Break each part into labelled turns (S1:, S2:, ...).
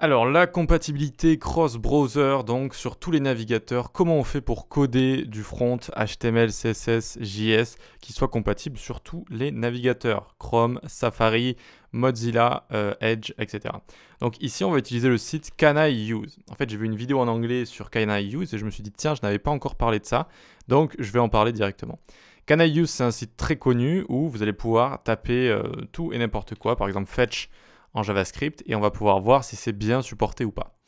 S1: Alors la compatibilité cross-browser donc sur tous les navigateurs, comment on fait pour coder du front HTML, CSS, JS qui soit compatible sur tous les navigateurs Chrome, Safari, Mozilla, euh, Edge, etc. Donc ici on va utiliser le site Can I Use. En fait j'ai vu une vidéo en anglais sur Can I Use et je me suis dit tiens je n'avais pas encore parlé de ça donc je vais en parler directement. Can I Use c'est un site très connu où vous allez pouvoir taper euh, tout et n'importe quoi par exemple fetch JavaScript et on va pouvoir voir si c'est bien supporté ou pas.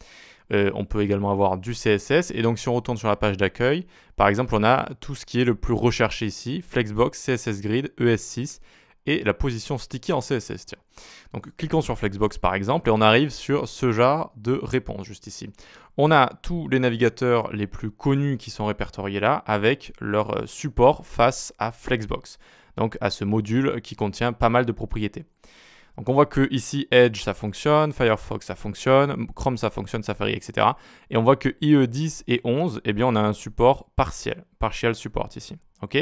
S1: Euh, on peut également avoir du CSS. Et donc, si on retourne sur la page d'accueil, par exemple, on a tout ce qui est le plus recherché ici Flexbox, CSS Grid, ES6 et la position sticky en CSS. Donc, cliquons sur Flexbox par exemple et on arrive sur ce genre de réponse juste ici. On a tous les navigateurs les plus connus qui sont répertoriés là avec leur euh, support face à Flexbox, donc à ce module qui contient pas mal de propriétés. Donc on voit que ici Edge ça fonctionne, Firefox ça fonctionne, Chrome ça fonctionne, Safari etc. Et on voit que IE 10 et 11, eh bien on a un support partiel, partial support ici. Ok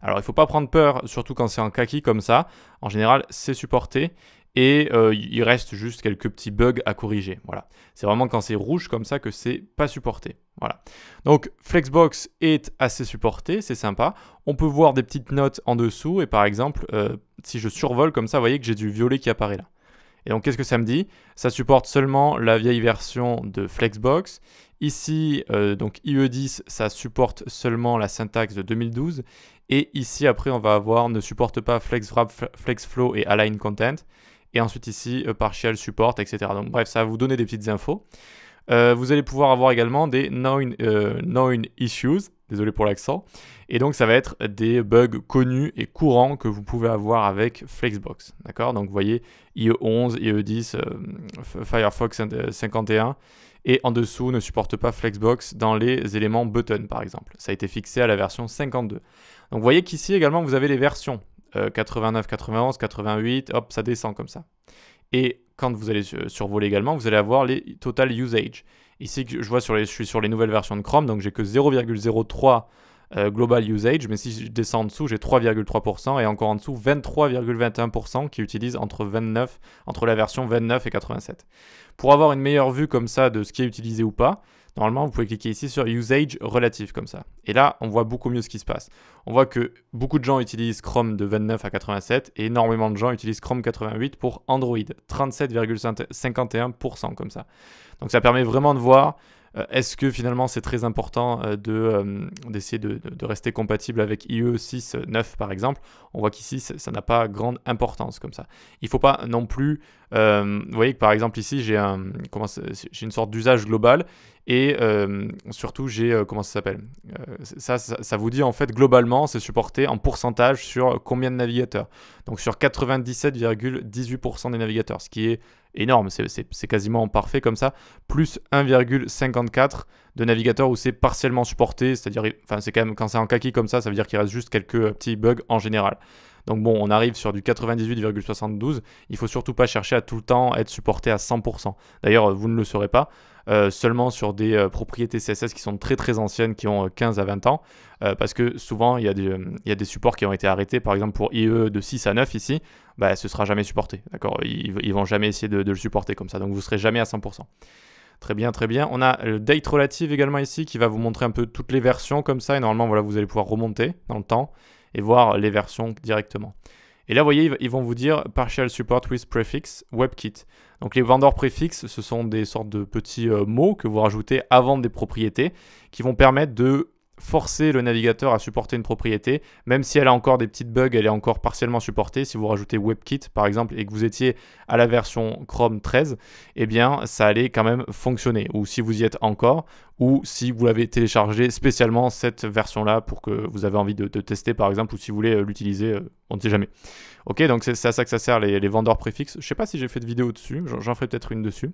S1: Alors il ne faut pas prendre peur, surtout quand c'est un kaki comme ça. En général c'est supporté et euh, il reste juste quelques petits bugs à corriger. Voilà. C'est vraiment quand c'est rouge comme ça que c'est pas supporté. Voilà. Donc Flexbox est assez supporté, c'est sympa. On peut voir des petites notes en dessous et par exemple, euh, si je survole comme ça, vous voyez que j'ai du violet qui apparaît là. Et donc qu'est-ce que ça me dit Ça supporte seulement la vieille version de Flexbox. Ici, euh, donc IE10, ça supporte seulement la syntaxe de 2012. Et ici, après, on va avoir ne supporte pas FlexFlow et Align Content et ensuite ici euh, partial support, etc. Donc bref, ça va vous donner des petites infos. Euh, vous allez pouvoir avoir également des euh, known, issues, désolé pour l'accent, et donc ça va être des bugs connus et courants que vous pouvez avoir avec Flexbox, d'accord Donc vous voyez IE11, IE10, Firefox 51, et en dessous ne supporte pas Flexbox dans les éléments button par exemple. Ça a été fixé à la version 52. Donc vous voyez qu'ici également vous avez les versions, 89, 91, 88, hop, ça descend comme ça. Et quand vous allez survoler également, vous allez avoir les total usage. Ici, je vois sur les, je suis sur les nouvelles versions de Chrome, donc j'ai que 0,03 euh, global usage, mais si je descends en dessous, j'ai 3,3% et encore en dessous 23,21% qui utilisent entre 29 entre la version 29 et 87. Pour avoir une meilleure vue comme ça de ce qui est utilisé ou pas, Normalement, vous pouvez cliquer ici sur Usage relatif comme ça. Et là, on voit beaucoup mieux ce qui se passe. On voit que beaucoup de gens utilisent Chrome de 29 à 87 et énormément de gens utilisent Chrome 88 pour Android, 37,51% comme ça. Donc ça permet vraiment de voir euh, est-ce que finalement c'est très important euh, euh, d'essayer de, rester compatible avec IE 9 par exemple On voit qu'ici ça n'a pas grande importance comme ça. Il ne faut pas non plus, vous voyez que par exemple ici j'ai un, une sorte d'usage global et euh, surtout, j'ai, euh, comment ça s'appelle euh, ça, ça, vous dit en fait, globalement, c'est supporté en pourcentage sur combien de navigateurs Donc sur 97,18% des navigateurs, ce qui est énorme, c'est quasiment parfait comme ça, plus 1,54 de navigateurs où c'est partiellement supporté, c'est-à-dire, enfin c'est quand même, quand c'est en kaki comme ça, ça veut dire qu'il reste juste quelques petits bugs en général. Donc bon, on arrive sur du 98,72. Il faut surtout pas chercher à tout le temps être supporté à 100%. D'ailleurs, vous ne le saurez pas. Euh, seulement sur des euh, propriétés CSS qui sont très très anciennes, qui ont 15 euh, à 20 ans, parce que souvent il y, a des, supports qui ont été arrêtés, par exemple pour IE de 6 à 9 ici, bah, ce sera jamais supporté, d'accord ils, ne vont jamais essayer de, le supporter comme ça, donc vous serez jamais à 100%. Très bien, très bien. On a le date relative également ici qui va vous montrer un peu toutes les versions comme ça, et normalement voilà, vous allez pouvoir remonter dans le temps et voir les versions directement. Et là, vous voyez, ils vont vous dire Partial Support with Prefix WebKit. Donc les vendeurs préfixes, ce sont des sortes de petits euh, mots que vous rajoutez avant des propriétés qui vont permettre de forcer le navigateur à supporter une propriété, même si elle a encore des petites bugs, elle est encore partiellement supportée. Si vous rajoutez WebKit par exemple et que vous étiez à la version Chrome 13, eh bien ça allait quand même fonctionner. Ou si vous y êtes encore, ou si vous l'avez téléchargé spécialement cette version-là pour que vous avez envie de, tester par exemple, ou si vous voulez euh, l'utiliser, euh, on ne sait jamais. Ok, donc c'est à ça que ça sert les, vendeurs préfixes. Je ne sais pas si j'ai fait de vidéo dessus, j'en ferai peut-être une dessus.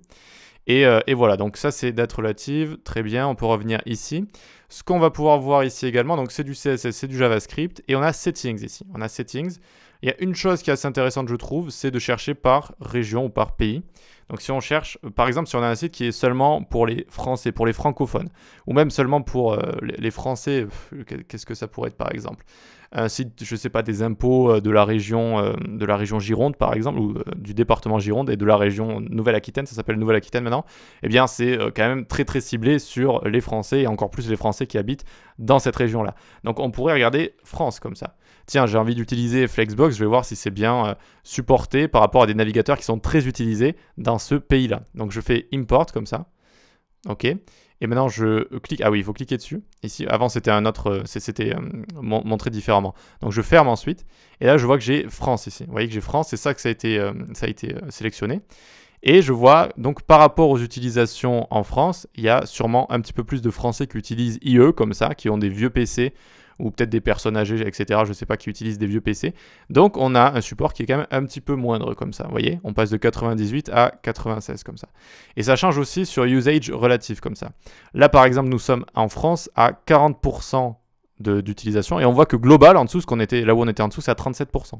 S1: Et, euh, et, voilà, donc ça c'est date relative, très bien, on peut revenir ici. Ce qu'on va pouvoir voir ici également, donc c'est du CSS, c'est du JavaScript, et on a settings ici. On a settings, il y a une chose qui est assez intéressante, je trouve, c'est de chercher par région ou par pays. Donc si on cherche, euh, par exemple, si on a un site qui est seulement pour les Français, pour les francophones, ou même seulement pour euh, les Français, qu'est-ce que ça pourrait être par exemple Un site, je ne sais pas, des impôts euh, de la région, de la région Gironde, par exemple, ou du département Gironde et de la région Nouvelle-Aquitaine, ça s'appelle Nouvelle-Aquitaine maintenant, eh bien c'est quand même très très ciblé sur les Français et encore plus les Français qui habitent dans cette région-là. Donc on pourrait regarder France comme ça tiens, j'ai envie d'utiliser Flexbox, je vais voir si c'est bien euh, supporté par rapport à des navigateurs qui sont très utilisés dans ce pays-là. Donc je fais import comme ça. OK. Et maintenant, je clique. Ah oui, il faut cliquer dessus. Ici, avant, c'était un autre. Euh, c'était euh, montré différemment. Donc, je ferme ensuite. Et là, je vois que j'ai France ici. Vous voyez que j'ai France. C'est ça que ça a été, ça a été sélectionné. Et je vois donc par rapport aux utilisations en France, il y a sûrement un petit peu plus de Français qui utilisent IE comme ça, qui ont des vieux PC ou peut-être des personnes âgées, etc., je ne sais pas, qui utilisent des vieux PC. Donc on a un support qui est quand même un petit peu moindre comme ça, vous voyez On passe de 98 à 96 comme ça. Et ça change aussi sur usage relatif comme ça. Là par exemple, nous sommes en France à 40% d'utilisation et on voit que global en dessous, qu'on était, là où on était en dessous, c'est à 37%.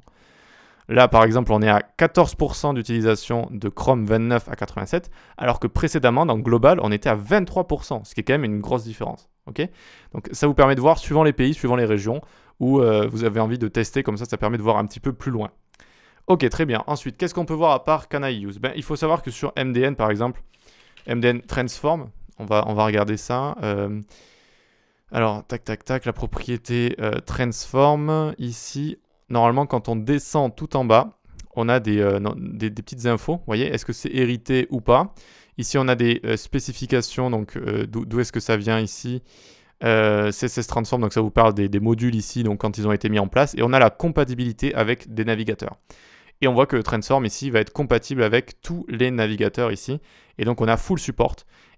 S1: Là, par exemple, on est à 14% d'utilisation de Chrome 29 à 87, alors que précédemment, dans Global, on était à 23%, ce qui est quand même une grosse différence. OK Donc ça vous permet de voir, suivant les pays, suivant les régions, où euh, vous avez envie de tester, comme ça, ça permet de voir un petit peu plus loin. Ok, très bien. Ensuite, qu'est-ce qu'on peut voir à part Can Use ben, Il faut savoir que sur MDN, par exemple, MDN Transform, on va, on va regarder ça. Euh, alors, tac, tac, tac, la propriété euh, Transform, ici, normalement, quand on descend tout en bas, on a euh, des, petites infos. Vous voyez, est-ce que c'est hérité ou pas Ici, on a des euh, spécifications, donc euh, d'où est-ce que ça vient ici CSS Transform, donc ça vous parle des, modules ici, donc quand ils ont été mis en place. Et on a la compatibilité avec des navigateurs. Et on voit que Transform ici va être compatible avec tous les navigateurs ici. Et donc on a full support.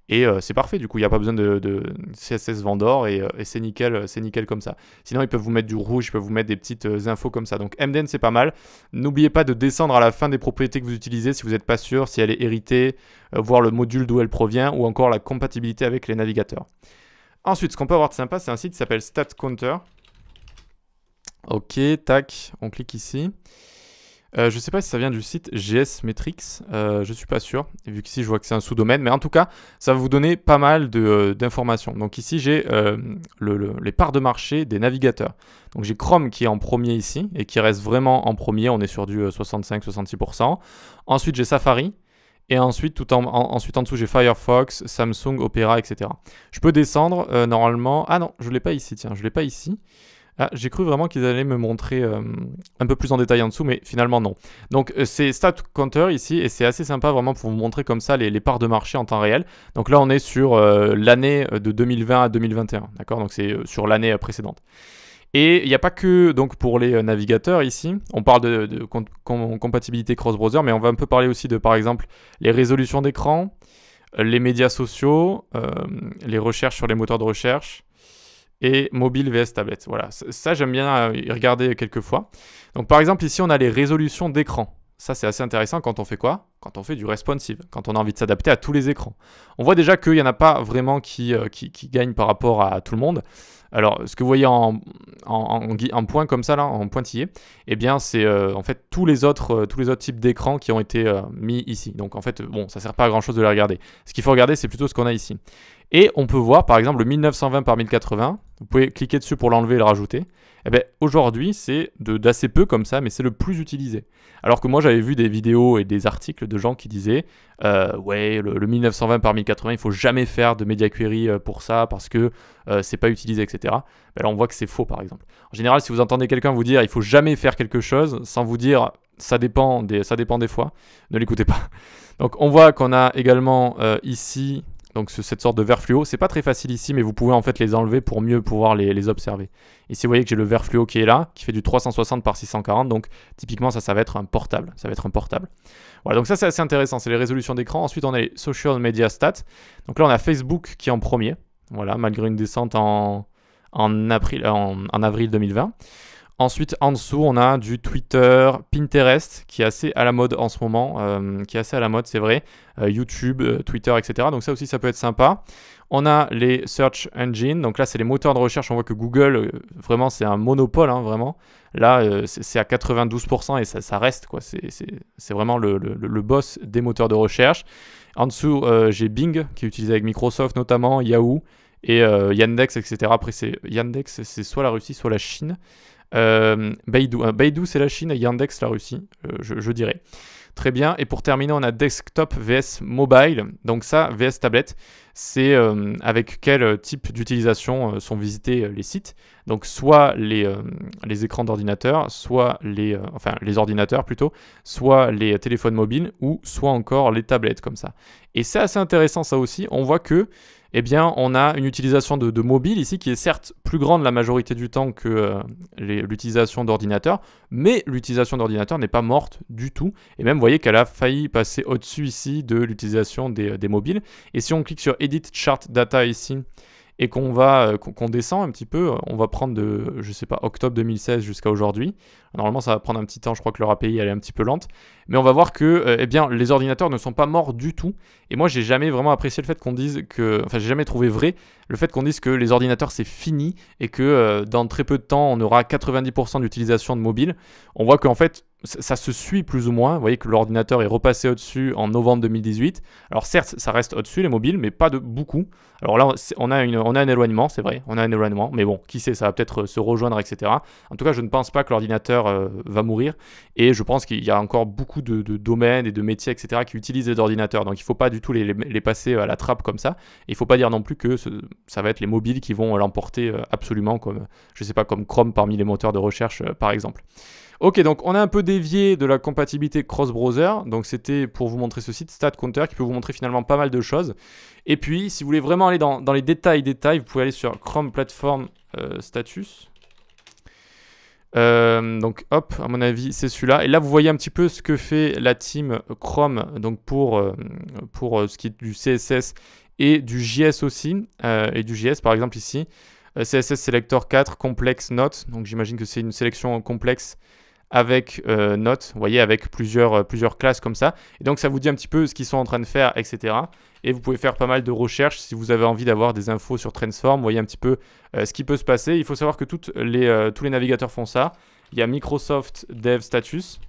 S1: Et euh, c'est parfait, du coup, il n'y a pas besoin de, CSS Vendor euh, et, c'est nickel, euh, nickel comme ça. Sinon, ils peuvent vous mettre du rouge, ils peuvent vous mettre des petites infos comme ça. Donc MDN, c'est pas mal. N'oubliez pas de descendre à la fin des propriétés que vous utilisez si vous n'êtes pas sûr, si elle est héritée, voir le module d'où elle provient ou encore la compatibilité avec les navigateurs. Ensuite, ce qu'on peut avoir de sympa, c'est un site qui s'appelle StatCounter. Ok, tac, on clique ici. Euh, je ne sais pas si ça vient du site GS Metrics, euh, je ne suis pas sûr, vu que qu'ici je vois que c'est un sous-domaine, mais en tout cas, ça va vous donner pas mal euh, d'informations. Donc ici, j'ai les parts de marché des navigateurs. Donc j'ai Chrome qui est en premier ici, et qui reste vraiment en premier, on est sur du 65-66%. Ensuite, j'ai Safari, et ensuite, tout ensuite en dessous, j'ai Firefox, Samsung, Opera, etc. Je peux descendre normalement... Ah non, je ne l'ai pas ici, tiens, je ne l'ai pas ici. Ah, j'ai cru vraiment qu'ils allaient me montrer euh, un peu plus en détail en dessous, mais finalement non. Donc euh, c'est Stat Counter ici, et c'est assez sympa vraiment pour vous montrer comme ça les, parts de marché en temps réel. Donc là on est sur euh, l'année de 2020 à 2021, d'accord Donc c'est sur l'année précédente. Et il n'y a pas que donc pour les navigateurs ici, on parle de, compatibilité cross-browser, mais on va un peu parler aussi de par exemple les résolutions d'écran, les médias sociaux, les recherches sur les moteurs de recherche, et mobile vs tablette. Voilà, ça j'aime bien euh, y regarder quelques fois. Donc par exemple ici on a les résolutions d'écran. Ça c'est assez intéressant quand on fait quoi Quand on fait du responsive, quand on a envie de s'adapter à tous les écrans. On voit déjà qu'il n'y en a pas vraiment euh, qui, qui, gagnent par rapport à tout le monde. Alors ce que vous voyez en, point comme ça là, en pointillé, eh bien c'est euh, en fait tous les autres, types d'écran qui ont été mis ici. Donc en fait bon ça ne sert pas à grand chose de les regarder. Ce qu'il faut regarder c'est plutôt ce qu'on a ici. Et on peut voir par exemple le 1920 par 1080, vous pouvez cliquer dessus pour l'enlever et le rajouter. Eh ben, aujourd'hui, c'est d'assez peu comme ça, mais c'est le plus utilisé. Alors que moi, j'avais vu des vidéos et des articles de gens qui disaient euh, Ouais, le, 1920 par 1080, il faut jamais faire de media query euh, pour ça parce que euh, c'est pas utilisé, etc. Ben là, on voit que c'est faux, par exemple. En général, si vous entendez quelqu'un vous dire Il faut jamais faire quelque chose sans vous dire ça dépend des, ça dépend des fois, ne l'écoutez pas. Donc, on voit qu'on a également ici donc cette sorte de verre fluo, c'est pas très facile ici, mais vous pouvez en fait les enlever pour mieux pouvoir les, observer. Ici, vous voyez que j'ai le verre fluo qui est là, qui fait du 360 par 640, donc typiquement ça, ça va être un portable. Ça va être un portable. Voilà, donc ça c'est assez intéressant, c'est les résolutions d'écran. Ensuite, on a les social media stats. Donc là, on a Facebook qui est en premier, voilà, malgré une descente en avril 2020. Ensuite, en dessous, on a du Twitter, Pinterest, qui est assez à la mode en ce moment, euh, qui est assez à la mode, c'est vrai, euh, YouTube, euh, Twitter, etc. Donc ça aussi, ça peut être sympa. On a les search engines, donc là, c'est les moteurs de recherche. On voit que Google, vraiment, c'est un monopole, hein, vraiment. Là, c'est à 92% et ça, reste, quoi. C'est vraiment le, boss des moteurs de recherche. En dessous, j'ai Bing, qui est utilisé avec Microsoft notamment, Yahoo et euh, Yandex, etc. Après, c'est Yandex, c'est soit la Russie, soit la Chine. Euh, Baidu, hein, Baidu c'est la Chine Yandex, la Russie, euh, je, dirais. Très bien. Et pour terminer, on a desktop vs mobile. Donc ça, vs tablette, c'est avec quel type d'utilisation sont visités les sites. Donc soit les, les écrans d'ordinateur, soit les, enfin, les ordinateurs plutôt, soit les téléphones mobiles ou soit encore les tablettes comme ça. Et c'est assez intéressant ça aussi. On voit que eh bien, on a une utilisation de, mobile ici qui est certes plus grande la majorité du temps que euh, l'utilisation d'ordinateur, mais l'utilisation d'ordinateur n'est pas morte du tout. Et même, vous voyez qu'elle a failli passer au-dessus ici de l'utilisation des, mobiles. Et si on clique sur Edit Chart Data ici, et qu'on va euh, qu'on descend un petit peu, euh, on va prendre de je sais pas octobre 2016 jusqu'à aujourd'hui. Normalement ça va prendre un petit temps, je crois que leur API elle est un petit peu lente, mais on va voir que euh, eh bien les ordinateurs ne sont pas morts du tout et moi j'ai jamais vraiment apprécié le fait qu'on dise que enfin j'ai jamais trouvé vrai le fait qu'on dise que les ordinateurs c'est fini et que dans très peu de temps on aura 90% d'utilisation de mobile. On voit qu'en fait ça se suit plus ou moins. Vous voyez que l'ordinateur est repassé au-dessus en novembre 2018. Alors certes, ça reste au-dessus les mobiles, mais pas de beaucoup. Alors là, on a, une, on a un éloignement, c'est vrai, on a un éloignement, mais bon, qui sait, ça va peut-être euh, se rejoindre, etc. En tout cas, je ne pense pas que l'ordinateur euh, va mourir, et je pense qu'il y a encore beaucoup de, domaines et de métiers, etc., qui utilisent les ordinateurs. Donc il ne faut pas du tout les, passer à la trappe comme ça. Et il ne faut pas dire non plus que ça va être les mobiles qui vont l'emporter euh, absolument, comme je sais pas, comme Chrome parmi les moteurs de recherche, par exemple. Ok, donc on a un peu dévié de la compatibilité cross-browser. Donc c'était pour vous montrer ce site, StatCounter, qui peut vous montrer finalement pas mal de choses. Et puis, si vous voulez vraiment aller dans, les détails, détails, vous pouvez aller sur Chrome Platform euh, Status. Euh, donc hop, à mon avis, c'est celui-là. Et là, vous voyez un petit peu ce que fait la team Chrome donc pour, euh, pour ce qui est du CSS et du JS aussi. et du JS, par exemple, ici. CSS Selector 4, Complex Note. Donc j'imagine que c'est une sélection complexe avec euh, notes, vous voyez, avec plusieurs, euh, plusieurs classes comme ça. Et donc ça vous dit un petit peu ce qu'ils sont en train de faire, etc. Et vous pouvez faire pas mal de recherches si vous avez envie d'avoir des infos sur Transform, vous voyez un petit peu euh, ce qui peut se passer. Il faut savoir que toutes les, tous les navigateurs font ça. Il y a Microsoft Dev Status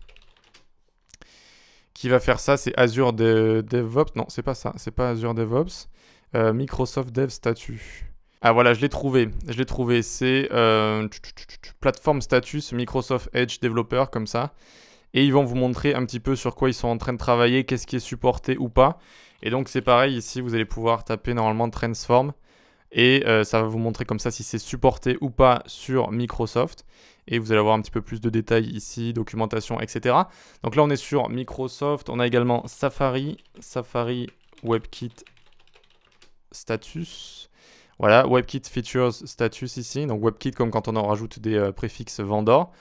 S1: qui va faire ça, c'est Azure de DevOps. Non, c'est pas ça, c'est pas Azure DevOps. Microsoft Dev Status. Ah voilà, je l'ai trouvé. Je l'ai trouvé. C'est euh, plateforme status Microsoft Edge Developer comme ça. Et ils vont vous montrer un petit peu sur quoi ils sont en train de travailler, qu'est-ce qui est supporté ou pas. Et donc c'est pareil ici, vous allez pouvoir taper normalement Transform. Et euh, ça va vous montrer comme ça si c'est supporté ou pas sur Microsoft. Et vous allez avoir un petit peu plus de détails ici, documentation, etc. Donc là on est sur Microsoft, on a également Safari, Safari WebKit Status. Voilà, WebKit features status ici. Donc WebKit comme quand on en rajoute des euh, préfixes vendor.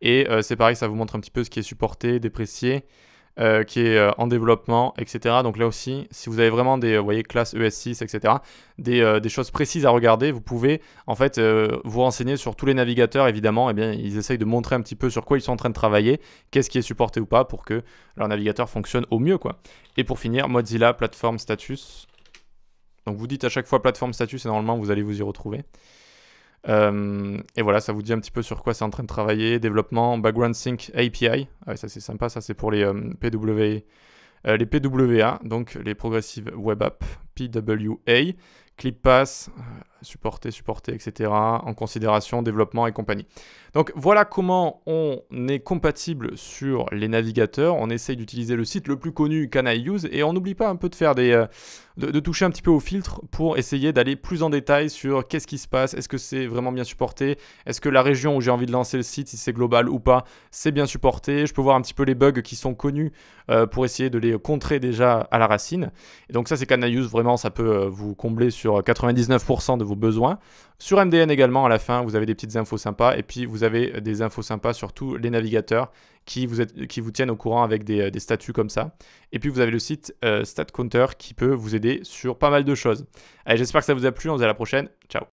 S1: Et euh, c'est pareil, ça vous montre un petit peu ce qui est supporté, déprécié, euh, qui est en développement, etc. Donc là aussi, si vous avez vraiment des, voyez, classes ES6, etc., des, choses précises à regarder, vous pouvez en fait vous renseigner sur tous les navigateurs, évidemment. Eh bien, ils essayent de montrer un petit peu sur quoi ils sont en train de travailler, qu'est-ce qui est supporté ou pas, pour que leur navigateur fonctionne au mieux, quoi. Et pour finir, Mozilla Platform Status. Donc vous dites à chaque fois plateforme status et normalement vous allez vous y retrouver. Euh, et voilà, ça vous dit un petit peu sur quoi c'est en train de travailler. Développement, background sync, API. Ah, ça c'est sympa, ça c'est pour les euh, PWA. Euh, les PWA, donc les Progressive Web App, PWA, clip pass, euh, supporter, supporter, etc. en considération, développement et compagnie. Donc voilà comment on est compatible sur les navigateurs. On essaye d'utiliser le site le plus connu Can I Use et on n'oublie pas un peu de faire des, euh, de, toucher un petit peu au filtre pour essayer d'aller plus en détail sur qu'est-ce qui se passe, est-ce que c'est vraiment bien supporté, est-ce que la région où j'ai envie de lancer le site, si c'est global ou pas, c'est bien supporté. Je peux voir un petit peu les bugs qui sont connus euh, pour essayer de les contrer déjà à la racine. Et donc ça c'est Can I Use, vraiment ça peut vous combler sur 99% euh, de vos besoins. Sur MDN également, à la fin, vous avez des petites infos sympas et puis vous avez euh, des infos sympas sur tous les navigateurs qui vous, tiennent au courant avec euh, des, statuts comme ça. Et puis vous avez le site StatCounter qui peut vous aider sur pas mal de choses. Allez, j'espère que ça vous a plu. On se dit à la prochaine. Ciao.